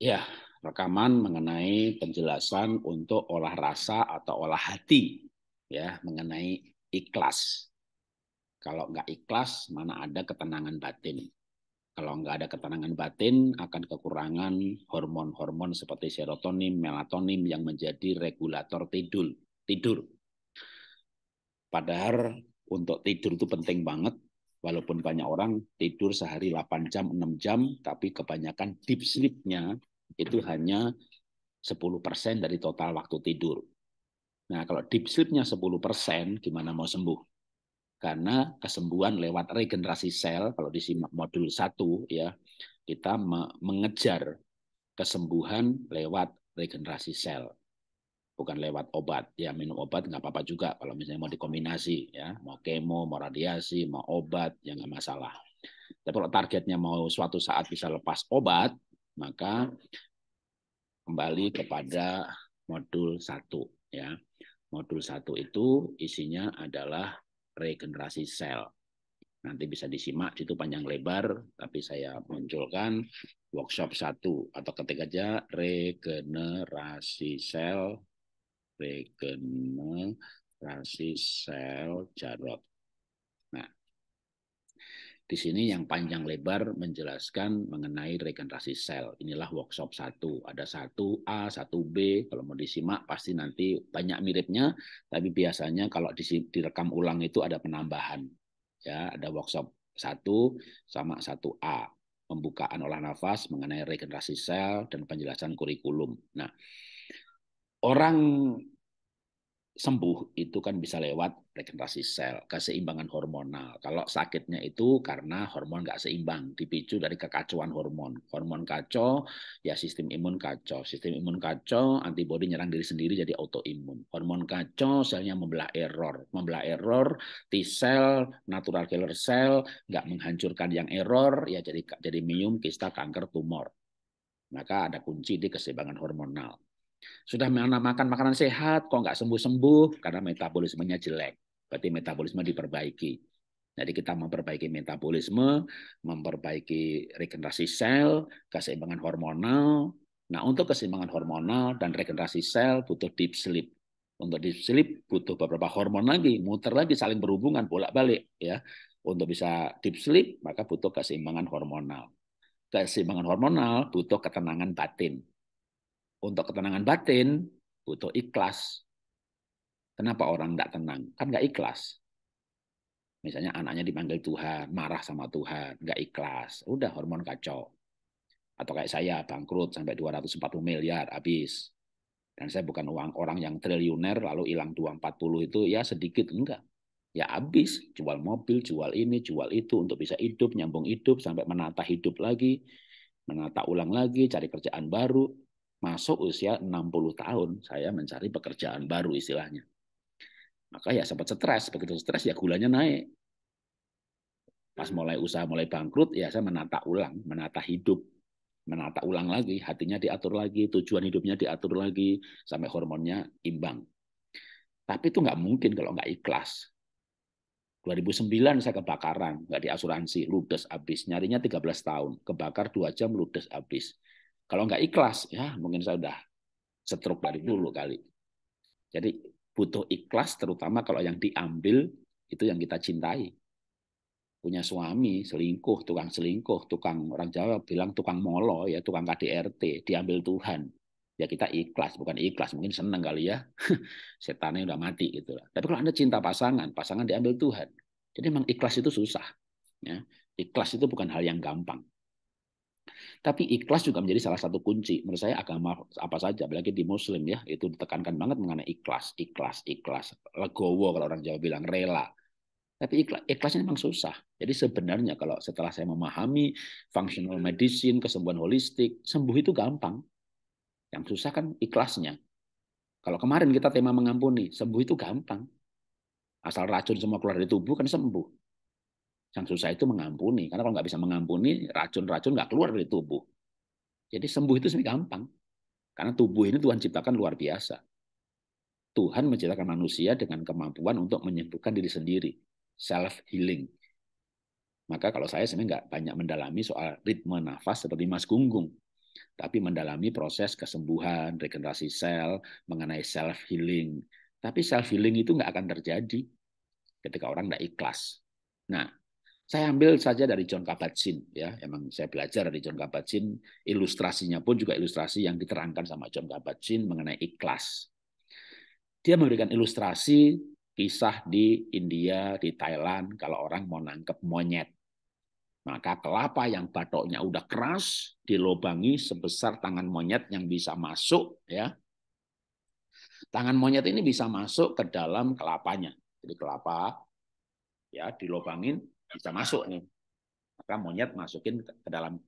Ya, rekaman mengenai penjelasan untuk olah rasa atau olah hati ya mengenai ikhlas. Kalau nggak ikhlas, mana ada ketenangan batin. Kalau nggak ada ketenangan batin, akan kekurangan hormon-hormon seperti serotonin, melatonin yang menjadi regulator tidur. Tidur. Padahal untuk tidur itu penting banget. Walaupun banyak orang tidur sehari 8 jam, 6 jam, tapi kebanyakan deep sleep-nya itu hanya 10% dari total waktu tidur. Nah, kalau deep sleep-nya 10%, gimana mau sembuh? Karena kesembuhan lewat regenerasi sel, kalau disimak modul 1 ya, kita mengejar kesembuhan lewat regenerasi sel. Bukan lewat obat. Ya, minum obat nggak apa-apa juga kalau misalnya mau dikombinasi ya, mau kemo, mau radiasi, mau obat, ya nggak masalah. Tapi kalau targetnya mau suatu saat bisa lepas obat, maka kembali kepada modul 1 ya. Modul 1 itu isinya adalah regenerasi sel. Nanti bisa disimak itu panjang lebar, tapi saya munculkan workshop 1 atau ketik aja regenerasi sel regenerasi sel jarot. Di sini yang panjang lebar menjelaskan mengenai regenerasi sel. Inilah workshop 1. Ada 1A, 1B. Kalau mau disimak pasti nanti banyak miripnya, tapi biasanya kalau direkam ulang itu ada penambahan. Ya, ada workshop 1 sama 1A. Pembukaan olah nafas mengenai regenerasi sel dan penjelasan kurikulum. Nah, orang sembuh itu kan bisa lewat regenerasi sel, keseimbangan hormonal. Kalau sakitnya itu karena hormon nggak seimbang, dipicu dari kekacauan hormon. Hormon kacau, ya sistem imun kacau. Sistem imun kacau, antibodi nyerang diri sendiri jadi autoimun. Hormon kacau, selnya membelah error. Membelah error, T-cell, natural killer cell, nggak menghancurkan yang error, ya jadi jadi mium, kista, kanker, tumor. Maka ada kunci di keseimbangan hormonal. Sudah makan makanan sehat, kok nggak sembuh-sembuh? Karena metabolismenya jelek. Berarti metabolisme diperbaiki. Jadi kita memperbaiki metabolisme, memperbaiki regenerasi sel, keseimbangan hormonal. Nah untuk keseimbangan hormonal dan regenerasi sel butuh deep sleep untuk deep sleep butuh beberapa hormon lagi, muter lagi saling berhubungan bolak-balik ya. Untuk bisa deep sleep maka butuh keseimbangan hormonal. Keseimbangan hormonal butuh ketenangan batin. Untuk ketenangan batin butuh ikhlas. Kenapa orang tidak tenang? Kan nggak ikhlas. Misalnya anaknya dipanggil Tuhan, marah sama Tuhan, nggak ikhlas. Udah hormon kacau. Atau kayak saya, bangkrut sampai 240 miliar, habis. Dan saya bukan uang orang yang triliuner lalu hilang 240 itu ya sedikit. Enggak. Ya habis. Jual mobil, jual ini, jual itu untuk bisa hidup, nyambung hidup, sampai menata hidup lagi. Menata ulang lagi, cari kerjaan baru masuk usia 60 tahun saya mencari pekerjaan baru istilahnya. Maka ya sempat stres, begitu stres ya gulanya naik. Pas hmm. mulai usaha mulai bangkrut ya saya menata ulang, menata hidup, menata ulang lagi, hatinya diatur lagi, tujuan hidupnya diatur lagi sampai hormonnya imbang. Tapi itu nggak mungkin kalau nggak ikhlas. 2009 saya kebakaran, nggak diasuransi, ludes habis. Nyarinya 13 tahun, kebakar 2 jam, ludes habis kalau nggak ikhlas, ya mungkin saya sudah setruk dari dulu kali. Jadi butuh ikhlas terutama kalau yang diambil itu yang kita cintai. Punya suami, selingkuh, tukang selingkuh, tukang orang Jawa bilang tukang molo, ya tukang KDRT, diambil Tuhan. Ya kita ikhlas, bukan ikhlas, mungkin senang kali ya. Setannya udah mati gitu Tapi kalau Anda cinta pasangan, pasangan diambil Tuhan. Jadi memang ikhlas itu susah. Ya. Ikhlas itu bukan hal yang gampang. Tapi ikhlas juga menjadi salah satu kunci. Menurut saya agama apa saja, apalagi di Muslim ya, itu ditekankan banget mengenai ikhlas, ikhlas, ikhlas. Legowo kalau orang Jawa bilang, rela. Tapi ikhlas, ikhlasnya memang susah. Jadi sebenarnya kalau setelah saya memahami functional medicine, kesembuhan holistik, sembuh itu gampang. Yang susah kan ikhlasnya. Kalau kemarin kita tema mengampuni, sembuh itu gampang. Asal racun semua keluar dari tubuh kan sembuh. Yang susah itu mengampuni. Karena kalau nggak bisa mengampuni, racun-racun nggak keluar dari tubuh. Jadi sembuh itu sebenarnya gampang. Karena tubuh ini Tuhan ciptakan luar biasa. Tuhan menciptakan manusia dengan kemampuan untuk menyembuhkan diri sendiri. Self-healing. Maka kalau saya sebenarnya nggak banyak mendalami soal ritme nafas seperti Mas Gunggung. Tapi mendalami proses kesembuhan, regenerasi sel, mengenai self-healing. Tapi self-healing itu nggak akan terjadi ketika orang nggak ikhlas. Nah, saya ambil saja dari John Kabat-Zinn ya, emang saya belajar dari John Kabat-Zinn, ilustrasinya pun juga ilustrasi yang diterangkan sama John Kabat-Zinn mengenai ikhlas. Dia memberikan ilustrasi kisah di India, di Thailand kalau orang mau nangkep monyet. Maka kelapa yang batoknya udah keras dilobangi sebesar tangan monyet yang bisa masuk ya. Tangan monyet ini bisa masuk ke dalam kelapanya. Jadi kelapa ya dilobangin bisa masuk nih. Maka monyet masukin ke dalam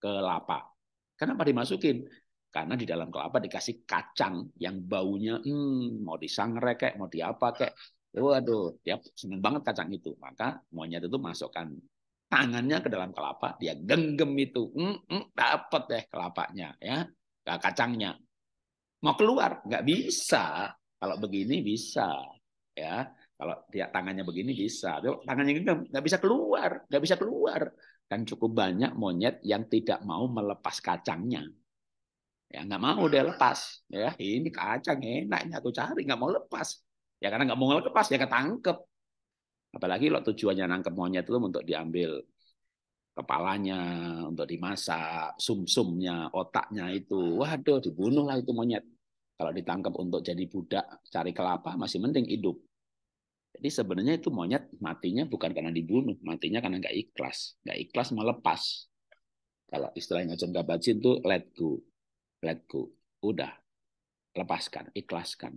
kelapa. Kenapa dimasukin? Karena di dalam kelapa dikasih kacang yang baunya hmm, mau disangrai kayak mau diapa kayak. Waduh, dia seneng banget kacang itu. Maka monyet itu masukkan tangannya ke dalam kelapa, dia genggam itu. Hmm, hmm, dapat deh kelapanya ya, kacangnya. Mau keluar nggak bisa. Kalau begini bisa ya kalau dia tangannya begini bisa, tapi tangannya gini nggak bisa keluar, nggak bisa keluar. Dan cukup banyak monyet yang tidak mau melepas kacangnya. Ya nggak mau dia lepas. Ya ini kacang enaknya tuh cari nggak mau lepas. Ya karena nggak mau lepas ya ketangkep. Apalagi kalau tujuannya nangkep monyet itu untuk diambil kepalanya untuk dimasak, sumsumnya, otaknya itu, waduh dibunuh lah itu monyet. Kalau ditangkap untuk jadi budak, cari kelapa masih mending hidup. Jadi sebenarnya itu monyet matinya bukan karena dibunuh, matinya karena nggak ikhlas. Nggak ikhlas melepas. Kalau istilahnya John Kabat-Zinn itu let go. Let go. Udah. Lepaskan, ikhlaskan.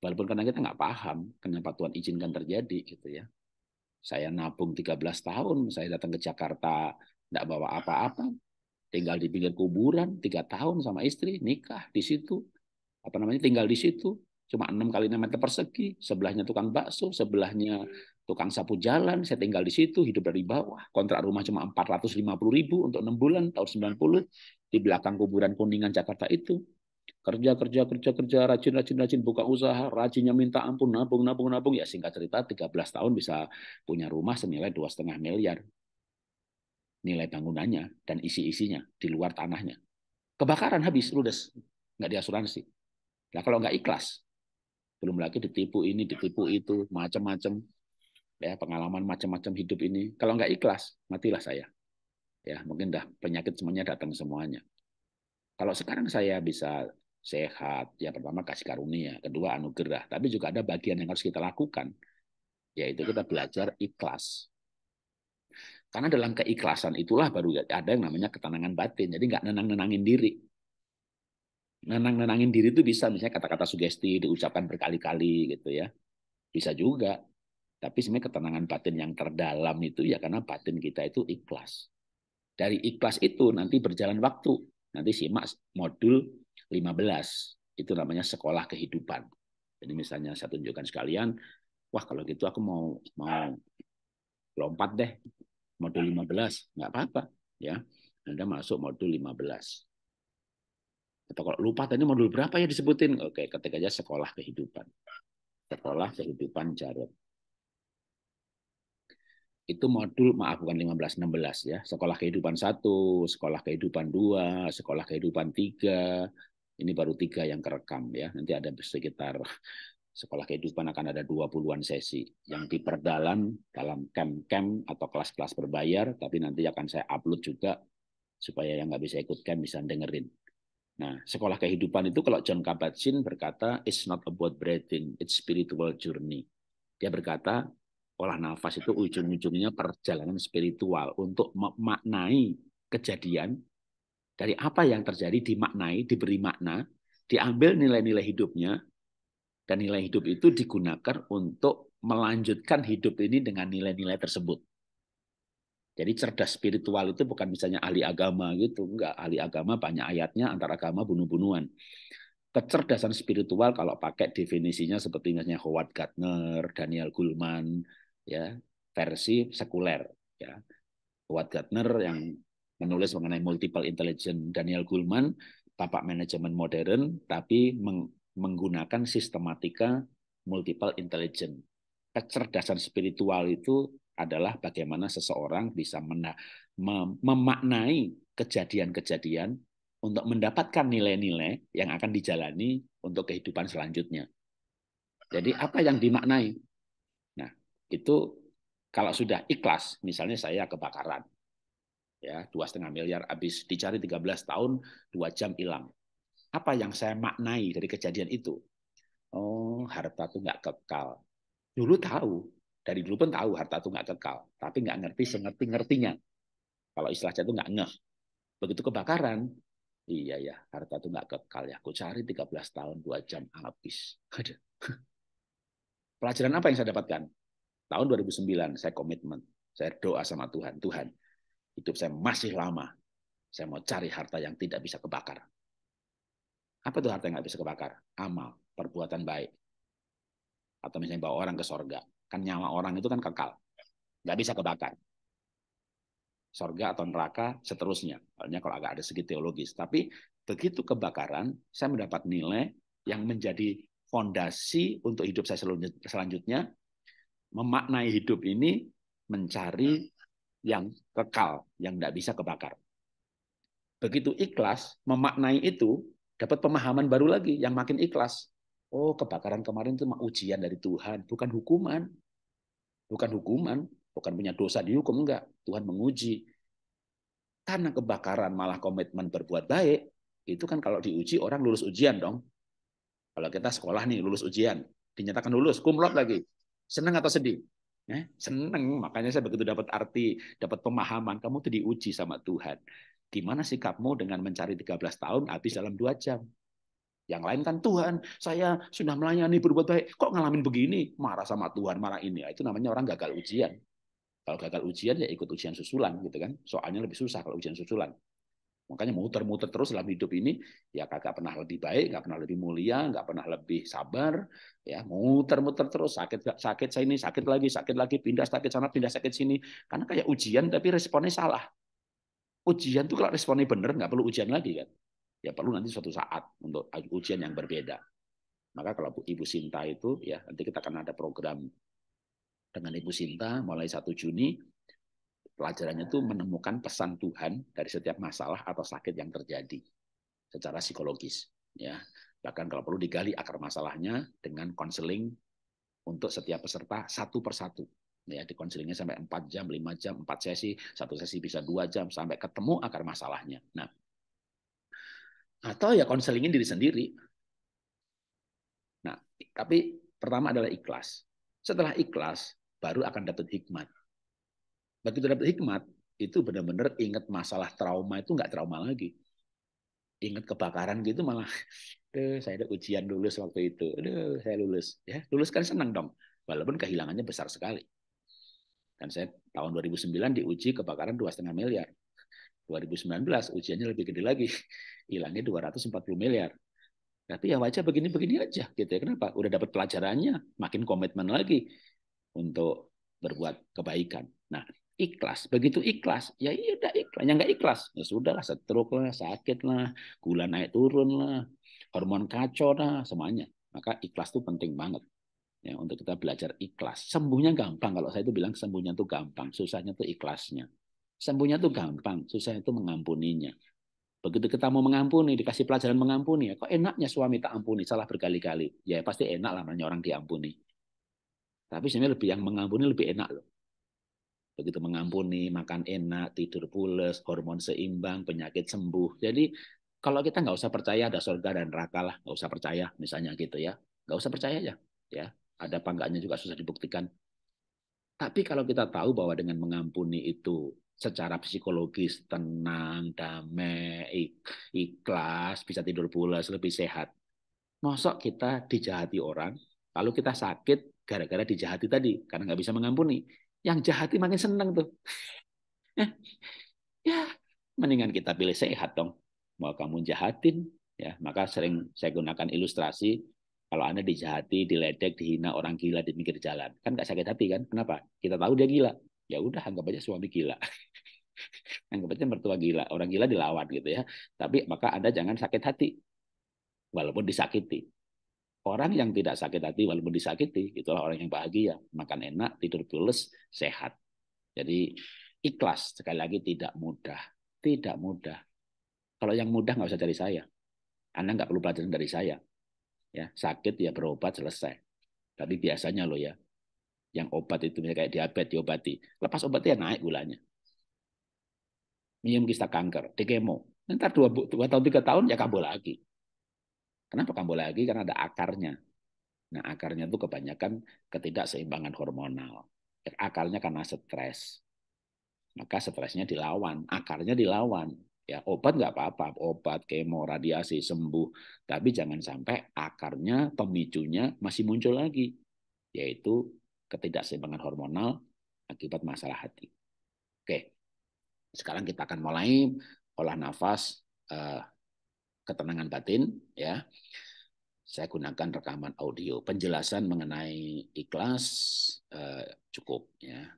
Walaupun karena kita nggak paham kenapa Tuhan izinkan terjadi gitu ya. Saya nabung 13 tahun, saya datang ke Jakarta nggak bawa apa-apa, tinggal di pinggir kuburan tiga tahun sama istri nikah di situ apa namanya tinggal di situ cuma 6 kali 6 meter persegi, sebelahnya tukang bakso, sebelahnya tukang sapu jalan, saya tinggal di situ, hidup dari bawah. Kontrak rumah cuma 450 ribu untuk 6 bulan tahun 90 di belakang kuburan Kuningan Jakarta itu. Kerja, kerja, kerja, kerja, rajin, rajin, rajin, buka usaha, rajinnya minta ampun, nabung, nabung, nabung. Ya singkat cerita 13 tahun bisa punya rumah senilai dua setengah miliar. Nilai bangunannya dan isi-isinya di luar tanahnya. Kebakaran habis, ludes. Nggak diasuransi. Nah kalau nggak ikhlas, belum lagi ditipu ini ditipu itu macam-macam ya pengalaman macam-macam hidup ini kalau nggak ikhlas matilah saya ya mungkin dah penyakit semuanya datang semuanya kalau sekarang saya bisa sehat ya pertama kasih karunia kedua anugerah tapi juga ada bagian yang harus kita lakukan yaitu kita belajar ikhlas karena dalam keikhlasan itulah baru ada yang namanya ketenangan batin jadi nggak nenang nenangin diri nenang-nenangin diri itu bisa misalnya kata-kata sugesti diucapkan berkali-kali gitu ya bisa juga tapi sebenarnya ketenangan batin yang terdalam itu ya karena batin kita itu ikhlas dari ikhlas itu nanti berjalan waktu nanti simak modul 15 itu namanya sekolah kehidupan jadi misalnya saya tunjukkan sekalian wah kalau gitu aku mau mau lompat deh modul 15 nggak apa-apa ya Anda masuk modul 15 atau kalau lupa tadi modul berapa ya disebutin oke ketik aja sekolah kehidupan sekolah kehidupan jarum itu modul maaf bukan 15 16 ya sekolah kehidupan satu sekolah kehidupan dua sekolah kehidupan tiga ini baru tiga yang kerekam ya nanti ada sekitar sekolah kehidupan akan ada 20-an sesi yang diperdalam dalam camp-camp atau kelas-kelas berbayar tapi nanti akan saya upload juga supaya yang nggak bisa ikut camp bisa dengerin Nah, sekolah kehidupan itu kalau John Kabat-Zinn berkata, it's not about breathing, it's spiritual journey. Dia berkata, olah nafas itu ujung-ujungnya perjalanan spiritual untuk memaknai kejadian dari apa yang terjadi dimaknai, diberi makna, diambil nilai-nilai hidupnya, dan nilai hidup itu digunakan untuk melanjutkan hidup ini dengan nilai-nilai tersebut. Jadi cerdas spiritual itu bukan misalnya ahli agama gitu, enggak ahli agama banyak ayatnya antara agama bunuh-bunuhan. Kecerdasan spiritual kalau pakai definisinya seperti misalnya Howard Gardner, Daniel Gulman, ya versi sekuler. Ya. Howard Gardner yang menulis mengenai multiple intelligence, Daniel Gulman tapak manajemen modern tapi meng menggunakan sistematika multiple intelligence. Kecerdasan spiritual itu adalah bagaimana seseorang bisa memaknai kejadian-kejadian untuk mendapatkan nilai-nilai yang akan dijalani untuk kehidupan selanjutnya. Jadi apa yang dimaknai? Nah, itu kalau sudah ikhlas, misalnya saya kebakaran, ya dua setengah miliar habis dicari 13 tahun dua jam hilang apa yang saya maknai dari kejadian itu oh harta itu nggak kekal dulu tahu dari dulu pun tahu harta itu nggak kekal, tapi nggak ngerti sengerti-ngertinya. Kalau istilahnya itu nggak ngeh. Begitu kebakaran, iya ya, harta itu nggak kekal ya. Aku cari 13 tahun, dua jam, habis. Pelajaran apa yang saya dapatkan? Tahun 2009, saya komitmen. Saya doa sama Tuhan. Tuhan, hidup saya masih lama. Saya mau cari harta yang tidak bisa kebakar. Apa tuh harta yang nggak bisa kebakar? Amal, perbuatan baik. Atau misalnya bawa orang ke sorga. Kan nyawa orang itu kan kekal. Nggak bisa kebakar. Sorga atau neraka seterusnya. Soalnya kalau agak ada segi teologis. Tapi begitu kebakaran, saya mendapat nilai yang menjadi fondasi untuk hidup saya selanjutnya. Memaknai hidup ini mencari yang kekal, yang tidak bisa kebakar. Begitu ikhlas, memaknai itu, dapat pemahaman baru lagi yang makin ikhlas. Oh, kebakaran kemarin itu ujian dari Tuhan, bukan hukuman. Bukan hukuman, bukan punya dosa dihukum enggak. Tuhan menguji. Karena kebakaran malah komitmen berbuat baik, itu kan kalau diuji orang lulus ujian dong. Kalau kita sekolah nih lulus ujian, dinyatakan lulus, kumlot lagi. Seneng atau sedih? Eh, seneng, makanya saya begitu dapat arti, dapat pemahaman, kamu tuh diuji sama Tuhan. Gimana sikapmu dengan mencari 13 tahun habis dalam 2 jam? Yang lain kan Tuhan, saya sudah melayani berbuat baik, kok ngalamin begini? Marah sama Tuhan, marah ini. Nah, itu namanya orang gagal ujian. Kalau gagal ujian ya ikut ujian susulan gitu kan. Soalnya lebih susah kalau ujian susulan. Makanya muter-muter terus dalam hidup ini, ya kagak pernah lebih baik, nggak pernah lebih mulia, nggak pernah lebih sabar, ya muter-muter terus sakit sakit saya ini, sakit lagi, sakit lagi, pindah sakit sana, pindah sakit sini. Karena kayak ujian tapi responnya salah. Ujian tuh kalau responnya bener nggak perlu ujian lagi kan. Ya perlu nanti suatu saat untuk ujian yang berbeda. Maka kalau Ibu Sinta itu ya nanti kita akan ada program dengan Ibu Sinta mulai 1 Juni pelajarannya itu menemukan pesan Tuhan dari setiap masalah atau sakit yang terjadi secara psikologis ya bahkan kalau perlu digali akar masalahnya dengan konseling untuk setiap peserta satu persatu ya di konselingnya sampai 4 jam 5 jam 4 sesi satu sesi bisa dua jam sampai ketemu akar masalahnya nah atau ya konselingin diri sendiri. Nah, tapi pertama adalah ikhlas. Setelah ikhlas, baru akan dapat hikmat. Begitu dapat hikmat, itu benar-benar ingat masalah trauma itu nggak trauma lagi. Ingat kebakaran gitu malah, Duh, saya ada ujian lulus waktu itu. Duh, saya lulus. ya Lulus kan senang dong. Walaupun kehilangannya besar sekali. Dan saya tahun 2009 diuji kebakaran dua setengah miliar. 2019 ujiannya lebih gede lagi. Hilangnya 240 miliar. Tapi ya wajah begini-begini aja gitu ya. Kenapa? Udah dapat pelajarannya, makin komitmen lagi untuk berbuat kebaikan. Nah, ikhlas. Begitu ikhlas, ya iya udah ikhlas. Yang nggak ikhlas, ya sudahlah stroke lah, sakit lah, gula naik turun lah, hormon kacau lah, semuanya. Maka ikhlas itu penting banget. Ya, untuk kita belajar ikhlas. Sembuhnya gampang. Kalau saya itu bilang sembuhnya itu gampang. Susahnya itu ikhlasnya. Sembuhnya itu gampang, susah itu mengampuninya. Begitu kita mau mengampuni, dikasih pelajaran mengampuni, ya kok enaknya suami tak ampuni, salah berkali-kali. Ya pasti enak lah namanya orang diampuni. Tapi sebenarnya lebih yang mengampuni lebih enak loh. Begitu mengampuni, makan enak, tidur pulas, hormon seimbang, penyakit sembuh. Jadi kalau kita nggak usah percaya ada surga dan neraka lah, nggak usah percaya misalnya gitu ya. Nggak usah percaya aja. Ya, ada apa juga susah dibuktikan. Tapi kalau kita tahu bahwa dengan mengampuni itu secara psikologis tenang, damai, ikhlas, bisa tidur pulas, lebih sehat. Mosok kita dijahati orang, lalu kita sakit gara-gara dijahati tadi karena nggak bisa mengampuni. Yang jahati makin senang tuh. Eh, ya, mendingan kita pilih sehat dong. Mau kamu jahatin, ya maka sering saya gunakan ilustrasi kalau anda dijahati, diledek, dihina orang gila di pinggir jalan, kan nggak sakit hati kan? Kenapa? Kita tahu dia gila. Ya udah anggap aja suami gila. anggap aja mertua gila orang gila dilawan gitu ya tapi maka anda jangan sakit hati walaupun disakiti orang yang tidak sakit hati walaupun disakiti itulah orang yang bahagia makan enak tidur pulas sehat jadi ikhlas sekali lagi tidak mudah tidak mudah kalau yang mudah nggak usah cari saya anda nggak perlu pelajaran dari saya ya sakit ya berobat selesai tapi biasanya loh ya yang obat itu misalnya kayak diabetes diobati lepas obatnya naik gulanya Minum kista kanker, dikemo. Nanti dua, dua tahun, tiga tahun, ya kambuh lagi. Kenapa kambuh lagi? Karena ada akarnya. Nah, akarnya itu kebanyakan ketidakseimbangan hormonal. Akarnya karena stres. Maka stresnya dilawan, akarnya dilawan. Ya, obat nggak apa-apa, obat, kemo, radiasi, sembuh. Tapi jangan sampai akarnya, pemicunya masih muncul lagi. Yaitu ketidakseimbangan hormonal akibat masalah hati. Oke, sekarang kita akan mulai olah nafas uh, ketenangan batin ya. Saya gunakan rekaman audio penjelasan mengenai ikhlas uh, cukup ya.